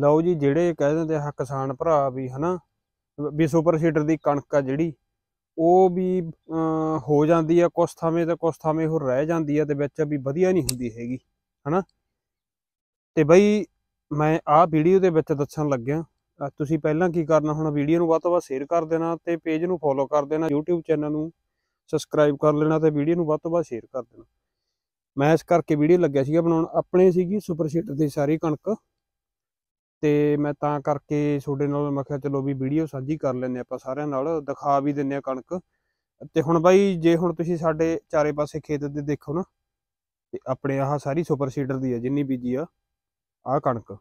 ਲਓ ਜੀ ਜਿਹੜੇ ਕਹਿ ਦਿੰਦੇ ਆ ਕਿਸਾਨ ਭਰਾ ਵੀ ਹਨਾ ਵੀ ਸੁਪਰ ਸੀਡਰ ਦੀ ਕਣਕ ਆ ਜਿਹੜੀ ਉਹ ਵੀ ਹੋ ਜਾਂਦੀ ਆ ਕੁਝ ਥਾਵੇਂ ਤੇ ਕੁਝ ਥਾਵੇਂ ਹੋਰ ਰਹਿ ਜਾਂਦੀ ਆ ਤੇ ਵਿੱਚ ਵੀ ਵਧੀਆ ਨਹੀਂ ਹੁੰਦੀ ਹੈਗੀ ਹਨਾ ਤੇ ਬਈ ਮੈਂ ਆਹ ਵੀਡੀਓ ਦੇ ਵਿੱਚ ਦੱਸਣ ਲੱਗਿਆ ਤੁਸੀਂ ਪਹਿਲਾਂ ਕੀ ਕਰਨਾ ਹੁਣ ਵੀਡੀਓ ਨੂੰ ਵੱਧ ਤੋਂ ਵੱਧ ਸ਼ੇਅਰ ਕਰ ਦੇਣਾ ਤੇ ਪੇਜ ਨੂੰ ਫੋਲੋ ਕਰ ਦੇਣਾ YouTube ਚੈਨਲ ਨੂੰ ਸਬਸਕ੍ਰਾਈਬ ਕਰ ਲੈਣਾ ਤੇ ਵੀਡੀਓ ਨੂੰ ਵੱਧ ਤੋਂ ਵੱਧ ਸ਼ੇਅਰ ਕਰ ਦੇਣਾ ਮੈਂ ਇਸ ਕਰਕੇ ਵੀਡੀਓ ਲੱਗਿਆ ਸੀਗਾ ਬਣਾਉਣ ਆਪਣੇ ਸੀਗੀ ਸੁਪਰ ਸੀਟਰ ਦੀ ਸਾਰੀ ਕਣਕ ਤੇ ਮੈਂ ਤਾਂ ਕਰਕੇ ਤੁਹਾਡੇ ਨਾਲ ਮੈਂ ਕਿਹਾ ਚਲੋ ਵੀ ਵੀਡੀਓ ਸਾਂਝੀ ਕਰ ਲੈਂਦੇ ਆਪਾਂ ਸਾਰਿਆਂ ਨਾਲ ਦਿਖਾ ਵੀ ਦਿੰਨੇ ਆ ਕਣਕ ਤੇ ਹੁਣ ਬਾਈ ਜੇ ਹੁਣ ਤੁਸੀਂ ਸਾਡੇ ਚਾਰੇ ਪਾਸੇ ਖੇਤ ਦੇ ਦੇਖੋ ਨਾ ਤੇ ਆਪਣੇ ਆਹ ਸਾਰੀ ਸੁਪਰ ਸੀਡਰ ਦੀ ਆ ਜਿੰਨੀ ਬੀਜੀ ਆ ਆ ਕਣਕ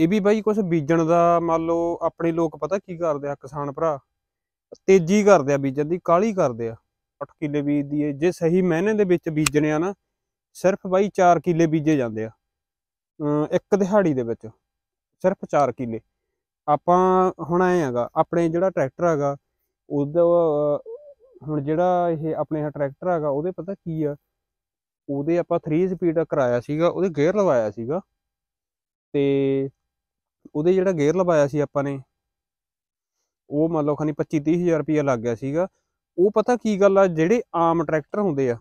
ਇਹ ਵੀ ਬਾਈ ਕੁਝ ਬੀਜਣ ਦਾ ਮੰਨ ਲਓ ਆਪਣੇ ਲੋਕ ਪਤਾ ਕੀ ਕਰਦੇ ਆ ਕਿਸਾਨ ਭਰਾ ਤੇਜ਼ੀ ਕਰਦੇ ਆ ਬੀਜਣ ਦੀ ਕਾਲੀ ਕਰਦੇ ਆ 8 ਕਿੱਲੇ ਬੀਜਦੀ ਏ ਜੇ ਸਹੀ ਮਹੀਨੇ ਦੇ ਵਿੱਚ ਬੀਜਣਿਆ ਨਾ ਸਿਰਫ ਬਾਈ 4 ਕਿੱਲੇ ਬੀਜੇ ਜਾਂਦੇ ਆ ਇੱਕ ਦਿਹਾੜੀ ਦੇ ਵਿੱਚ ਸਿਰਫ 4 ਕਿਲੇ ਆਪਾਂ ਹੁਣ ਆਏ ਹੈਗਾ ਆਪਣੇ ਜਿਹੜਾ ਟਰੈਕਟਰ ਹੈਗਾ ਉਹਦਾ ਹੁਣ ਜਿਹੜਾ ਇਹ ਆਪਣੇ ਟਰੈਕਟਰ ਹੈਗਾ ਉਹਦੇ ਪਤਾ ਕੀ ਆ ਉਹਦੇ ਆਪਾਂ 3 ਸਪੀਡ ਕਰਾਇਆ ਸੀਗਾ ਉਹਦੇ ਗੇਅਰ ਲਵਾਇਆ ਸੀਗਾ ਤੇ ਉਹਦੇ ਜਿਹੜਾ ਗੇਅਰ ਲਵਾਇਆ ਸੀ ਆਪਾਂ ਨੇ ਉਹ ਮੰਨ ਲਓ ਖਾਨੀ 25 30000 ਰੁਪਏ ਲੱਗ ਗਿਆ ਸੀਗਾ ਉਹ ਪਤਾ ਕੀ ਗੱਲ ਆ ਜਿਹੜੇ ਆਮ ਟਰੈਕਟਰ ਹੁੰਦੇ ਆ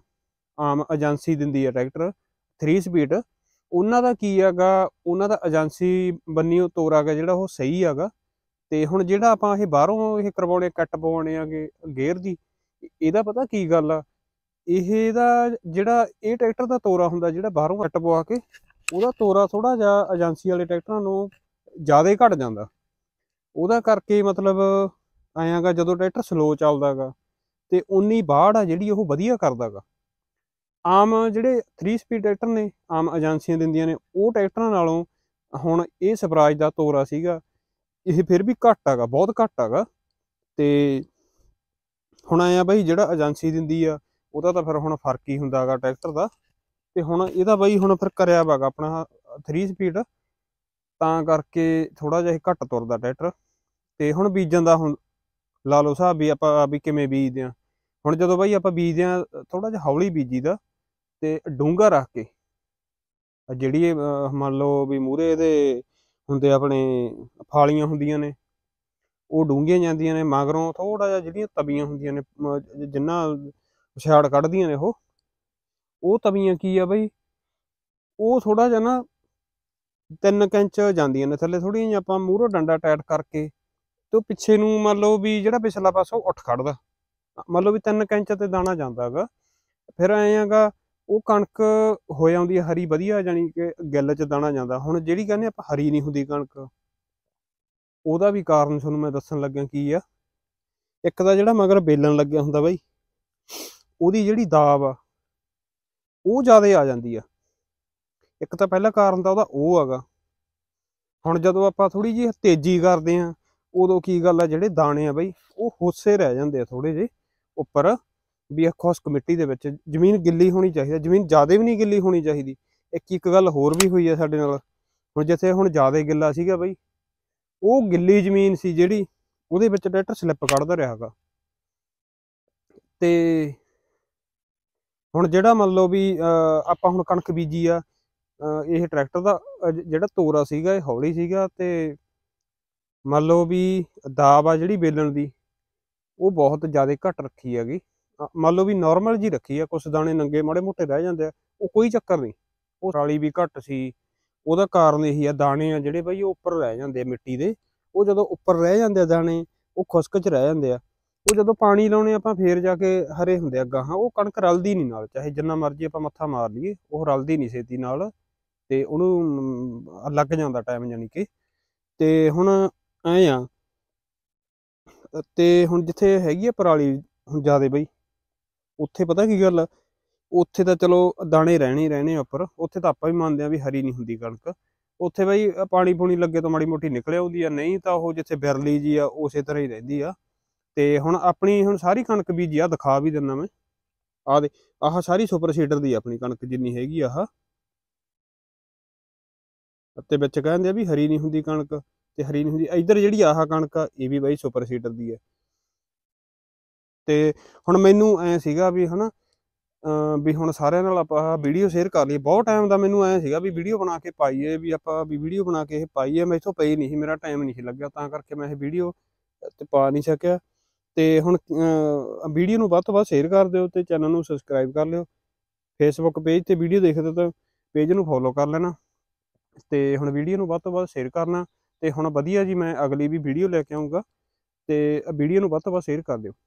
ਆਮ ਏਜੰਸੀ ਦਿੰਦੀ ਆ ਟਰੈਕਟਰ 3 ਸਪੀਡ ਉਹਨਾਂ ਦਾ ਕੀ ਹੈਗਾ ਉਹਨਾਂ ਦਾ ਏਜੰਸੀ ਬੰਨੀ ਉਹ ਤੋਰ ਹੈਗਾ ਜਿਹੜਾ ਉਹ ਸਹੀ ਹੈਗਾ ਤੇ ਹੁਣ ਜਿਹੜਾ ਆਪਾਂ ਇਹ ਬਾਹਰੋਂ ਇਹ ਕਰਵਾਉਣੇ ਕੱਟ ਪਵਾਉਣੇ ਆਗੇ ਗੇਅਰ ਦੀ ਇਹਦਾ ਪਤਾ ਕੀ ਗੱਲ ਆ ਇਹ ਇਹਦਾ ਜਿਹੜਾ ਇਹ ਟਰੈਕਟਰ ਦਾ ਤੋਰਾ ਹੁੰਦਾ ਜਿਹੜਾ ਬਾਹਰੋਂ ਕੱਟ ਪਵਾ ਕੇ ਉਹਦਾ ਤੋਰਾ ਥੋੜਾ ਜਿਹਾ ਏਜੰਸੀ ਵਾਲੇ ਟਰੈਕਟਰਾਂ ਨੂੰ ਜ਼ਿਆਦਾ ਘਟ ਜਾਂਦਾ ਉਹਦਾ ਕਰਕੇ ਮਤਲਬ ਆਇਆਗਾ ਜਦੋਂ ਟਰੈਕਟਰ ਸਲੋ ਚੱਲਦਾਗਾ ਤੇ ਉਨੀ ਬਾੜ ਆ ਜਿਹੜੀ ਉਹ ਵਧੀਆ ਕਰਦਾਗਾ ਆਮ ਜਿਹੜੇ 3 ਸਪੀਡ ਟਰੈਕਟਰ ਨੇ ਆਮ ਏਜੰਸੀਆਂ ਦਿੰਦੀਆਂ ਨੇ ਉਹ ਟਰੈਕਟਰਾਂ ਨਾਲੋਂ ਹੁਣ ਇਹ ਸਪਰਾਜ ਦਾ ਤੋਰਾ ਸੀਗਾ ਇਹ ਫਿਰ ਵੀ ਘੱਟ ਹੈਗਾ ਬਹੁਤ ਘੱਟ ਹੈਗਾ ਤੇ ਹੁਣ ਆਇਆ ਬਾਈ ਜਿਹੜਾ ਏਜੰਸੀ ਦਿੰਦੀ ਆ ਉਹਦਾ ਤਾਂ ਫਿਰ ਹੁਣ ਫਰਕ ਹੀ ਹੁੰਦਾਗਾ ਟਰੈਕਟਰ ਦਾ ਤੇ ਹੁਣ ਇਹਦਾ ਬਾਈ ਹੁਣ ਫਿਰ ਕਰਿਆ ਵਾਗਾ ਆਪਣਾ 3 ਸਪੀਡ ਤਾਂ ਕਰਕੇ ਥੋੜਾ ਜਿਹਾ ਘੱਟ ਤੁਰਦਾ ਟਰੈਕਟਰ ਤੇ ਹੁਣ ਬੀਜਣ ਦਾ ਹੁਣ ਲਾ ਲਓ ਸਾਹਿਬ ਵੀ ਆਪਾਂ ਵੀ ਕਿਵੇਂ ਬੀਜਦੇ ਆ ਹੁਣ ਜਦੋਂ ਬਾਈ ਆਪਾਂ ਬੀਜਦੇ ਆ ਥੋੜਾ ਜਿਹਾ ਹੌਲੀ ਬੀਜੀਦਾ ਤੇ ਡੂੰਗਾ ਰੱਖ ਕੇ ਜਿਹੜੀ ਇਹ ਮੰਨ ਲਓ ਵੀ ਮੂਰੇ ਇਹਦੇ ਹੁੰਦੇ ਆਪਣੇ ਫਾਲੀਆਂ ਹੁੰਦੀਆਂ ਨੇ ਉਹ ਡੂੰਘੀਆਂ ਜਾਂਦੀਆਂ ਨੇ ਮਗਰੋਂ ਥੋੜਾ ਜਿਹਾ ਜਿਹੜੀਆਂ ਤਵੀਆਂ ਹੁੰਦੀਆਂ ਨੇ ਜਿੰਨਾ ਛਾੜ ਕੱਢਦੀਆਂ ਨੇ ਉਹ ਉਹ ਤਵੀਆਂ ਕੀ ਆ ਬਈ ਉਹ ਥੋੜਾ ਜਿਹਾ ਨਾ 3 ਇੰਚ ਜਾਂਦੀਆਂ ਨੇ ਥੱਲੇ ਥੋੜੀਆਂ ਜਿਹਾ ਆਪਾਂ ਮੂਹਰੋਂ ਡੰਡਾ ਟਾਈਟ ਕਰਕੇ ਤੇ ਪਿੱਛੇ ਨੂੰ ਮੰਨ ਲਓ ਵੀ ਜਿਹੜਾ ਪਿਛਲਾ ਪਾਸਾ ਉਹ ਉੱਠ ਖੜਦਾ ਮੰਨ ਲਓ ਵੀ 3 ਇੰਚ ਤੇ ਦਾਣਾ ਜਾਂਦਾਗਾ ਫਿਰ ਐਂ ਆਗਾ ਉਹ ਕਣਕ ਹੋ ਜਾਂਦੀ ਹੈ ਹਰੀ ਵਧੀਆ ਜਾਨੀ ਕਿ ਗਿੱਲ ਚ ਦਾਣਾ ਜਾਂਦਾ ਹੁਣ ਜਿਹੜੀ ਕਹਿੰਦੇ ਆਪਾਂ ਹਰੀ ਨਹੀਂ ਹੁੰਦੀ ਕਣਕ ਉਹਦਾ ਵੀ ਕਾਰਨ ਤੁਹਾਨੂੰ ਮੈਂ ਦੱਸਣ ਲੱਗਾ ਕੀ ਆ ਇੱਕ ਦਾ ਜਿਹੜਾ ਮਗਰ ਬੇਲਣ ਲੱਗਿਆ ਹੁੰਦਾ ਬਾਈ ਉਹਦੀ ਜਿਹੜੀ ਦਾਬ ਆ ਉਹ ਜ਼ਿਆਦਾ ਆ ਜਾਂਦੀ ਆ ਇੱਕ ਤਾਂ ਪਹਿਲਾ ਕਾਰਨ ਤਾਂ ਉਹਦਾ ਉਹ ਹੈਗਾ ਹੁਣ ਜਦੋਂ ਆਪਾਂ ਥੋੜੀ ਜੀ ਤੇਜ਼ੀ ਕਰਦੇ ਆ ਉਦੋਂ ਕੀ ਗੱਲ ਆ ਜਿਹੜੇ ਦਾਣੇ ਆ ਬਾਈ ਉਹ ਹੋਸੇ ਰਹਿ ਜਾਂਦੇ ਆ ਥੋੜੇ ਜੇ ਉੱਪਰ ਵੀ ਇਹ ਖਾਸ ਕਮੇਟੀ ਦੇ ਵਿੱਚ ਜ਼ਮੀਨ ਗਿੱਲੀ ਹੋਣੀ ਚਾਹੀਦੀ ਹੈ ਜ਼ਮੀਨ ਜ਼ਿਆਦਾ ਵੀ ਨਹੀਂ ਗਿੱਲੀ ਹੋਣੀ ਚਾਹੀਦੀ ਇੱਕ ਇੱਕ ਗੱਲ ਹੋਰ ਵੀ ਹੋਈ ਹੈ ਸਾਡੇ ਨਾਲ ਹੁਣ ਜਿੱਥੇ ਹੁਣ ਜ਼ਿਆਦਾ ਗਿੱਲਾ ਸੀਗਾ ਬਈ ਉਹ ਗਿੱਲੀ ਜ਼ਮੀਨ ਸੀ ਜਿਹੜੀ ਉਹਦੇ ਵਿੱਚ ਟਰੈਕਟਰ ਸਲਿੱਪ ਕੱਢਦਾ ਰਿਹਾਗਾ ਤੇ ਹੁਣ ਜਿਹੜਾ ਮੰਨ ਲਓ ਵੀ ਆਪਾਂ ਹੁਣ ਕਣਕ ਬੀਜੀ ਆ ਇਹ ਟਰੈਕਟਰ ਦਾ ਜਿਹੜਾ ਤੋਰਾ ਸੀਗਾ ਇਹ ਹੌਲੀ ਸੀਗਾ ਤੇ ਮੰਨ ਲਓ ਵੀ ਦਾਬ ਆ ਜਿਹੜੀ ਬੇਲਣ ਦੀ ਉਹ ਬਹੁਤ ਜ਼ਿਆਦਾ ਘਟ ਰੱਖੀ ਹੈਗੀ ਮੰਨ ਲਓ ਵੀ ਨਾਰਮਲ ਜੀ ਰੱਖੀ ਆ ਕੁਝ ਦਾਣੇ ਨੰਗੇ ਮਾੜੇ ਮੋਟੇ ਰਹਿ ਜਾਂਦੇ ਆ ਉਹ ਕੋਈ ਚੱਕਰ ਨਹੀਂ ਉਹ ਰਾਲੀ ਵੀ ਘੱਟ ਸੀ ਉਹਦਾ ਕਾਰਨ ਇਹੀ ਆ ਦਾਣੇ ਆ ਜਿਹੜੇ ਬਈ ਉਹ ਉੱਪਰ ਰਹਿ ਜਾਂਦੇ ਆ ਮਿੱਟੀ ਦੇ ਉਹ ਜਦੋਂ ਉੱਪਰ ਰਹਿ ਜਾਂਦੇ ਆ ਦਾਣੇ ਉਹ ਖੁਸ਼ਕ 'ਚ ਰਹਿ ਜਾਂਦੇ ਆ ਉਹ ਜਦੋਂ ਪਾਣੀ ਲਾਉਣੇ ਆਪਾਂ ਫੇਰ ਜਾ ਕੇ ਹਰੇ ਹੁੰਦੇ ਆ ਗਾਹਾਂ ਉਹ ਕਣਕ ਰਲਦੀ ਨਹੀਂ ਨਾਲ ਚਾਹੇ ਜਿੰਨਾ ਮਰਜ਼ੀ ਆਪਾਂ ਮੱਥਾ ਮਾਰ ਲਈਏ ਉਹ ਰਲਦੀ ਨਹੀਂ ਸੇਤੀ ਨਾਲ ਤੇ ਉਹਨੂੰ ਲੱਗ ਜਾਂਦਾ ਟਾਈਮ ਯਾਨੀ ਕਿ ਤੇ ਹੁਣ ਐ ਆ ਤੇ ਹੁਣ ਜਿੱਥੇ ਹੈਗੀ ਆ ਪਰਾਲੀ ਹੁਣ ਜਿਆਦੇ ਬਈ ਉੱਥੇ ਪਤਾ ਕੀ ਗੱਲ ਉੱਥੇ ਤਾਂ ਚਲੋ ਦਾਣੇ ਰਹਿਣੇ ਰਹਿਣੇ ਉੱਪਰ ਉੱਥੇ ਤਾਂ ਆਪਾਂ ਵੀ ਮੰਨਦੇ ਆ ਵੀ ਹਰੀ ਨਹੀਂ ਹੁੰਦੀ ਕਣਕ ਉੱਥੇ ਬਈ ਪਾਣੀ ਪੂਣੀ ਲੱਗੇ ਤਾਂ ਮਾੜੀ ਮੋਟੀ ਨਿਕਲ ਆਉਂਦੀ ਆ ਨਹੀਂ ਤਾਂ ਉਹ ਜਿੱਥੇ ਬਿਰਲੀ ਜੀ ਆ ਉਸੇ ਤਰ੍ਹਾਂ ਹੀ ਰਹਿੰਦੀ ਆ ਤੇ ਹੁਣ ਆਪਣੀ ਹੁਣ ਸਾਰੀ ਕਣਕ ਬੀਜੀ ਆ ਦਿਖਾ ਵੀ ਦਿੰਨਾ ਮੈਂ ਆ ਦੇ ਆਹ ਸਾਰੀ ਸੁਪਰ ਸੀਡਰ ਦੀ ਆਪਣੀ ਕਣਕ ਜਿੰਨੀ ਹੈਗੀ ਆਹ ਅੱਤੇ ਵਿੱਚ ਕਹਿੰਦੇ ਆ ਵੀ ਹਰੀ ਨਹੀਂ ਹੁੰਦੀ ਕਣਕ ਤੇ ਹਰੀ ਨਹੀਂ ਹੁੰਦੀ ਇਧਰ ਜਿਹੜੀ ਆਹ ਕਣਕ ਆ ਇਹ ਵੀ ਬਾਈ ਸੁਪਰ ਸੀਡਰ ਦੀ ਆ ਤੇ ਹੁਣ ਮੈਨੂੰ ਐ ਸੀਗਾ ਵੀ ਹਨਾ ਵੀ ਹੁਣ ਸਾਰਿਆਂ ਨਾਲ ਆਪਾਂ ਵੀਡੀਓ ਸ਼ੇਅਰ ਕਰ ਲਈ ਬਹੁਤ ਟਾਈਮ ਦਾ ਮੈਨੂੰ ਐ ਸੀਗਾ ਵੀ ਵੀਡੀਓ ਬਣਾ ਕੇ ਪਾਈਏ ਵੀ ਆਪਾਂ ਵੀ ਵੀਡੀਓ ਬਣਾ ਕੇ ਇਹ ਪਾਈਏ ਮੈਥੋਂ ਪਈ ਨਹੀਂ ਸੀ ਮੇਰਾ ਟਾਈਮ ਨਹੀਂ ਸੀ ਲੱਗਿਆ ਤਾਂ ਕਰਕੇ ਮੈਂ ਇਹ ਵੀਡੀਓ ਤੇ ਪਾ ਨਹੀਂ ਸਕਿਆ ਤੇ ਹੁਣ ਵੀਡੀਓ ਨੂੰ ਵੱਧ ਤੋਂ ਵੱਧ ਸ਼ੇਅਰ ਕਰ ਦਿਓ ਤੇ ਚੈਨਲ ਨੂੰ ਸਬਸਕ੍ਰਾਈਬ ਕਰ ਲਿਓ ਫੇਸਬੁੱਕ ਪੇਜ ਤੇ ਵੀਡੀਓ ਦੇਖਦੇ ਤਾਂ ਪੇਜ ਨੂੰ ਫੋਲੋ ਕਰ ਲੈਣਾ ਤੇ ਹੁਣ ਵੀਡੀਓ ਨੂੰ ਵੱਧ ਤੋਂ ਵੱਧ ਸ਼ੇਅਰ ਕਰਨਾ ਤੇ ਹੁਣ ਵਧੀਆ ਜੀ ਮੈਂ ਅਗਲੀ ਵੀ ਵੀਡੀਓ ਲੈ ਕੇ ਆਉਂਗਾ ਤੇ ਵੀਡੀਓ ਨੂੰ ਵੱਧ ਤੋਂ ਵੱਧ ਸ਼ੇਅਰ ਕਰ ਦਿਓ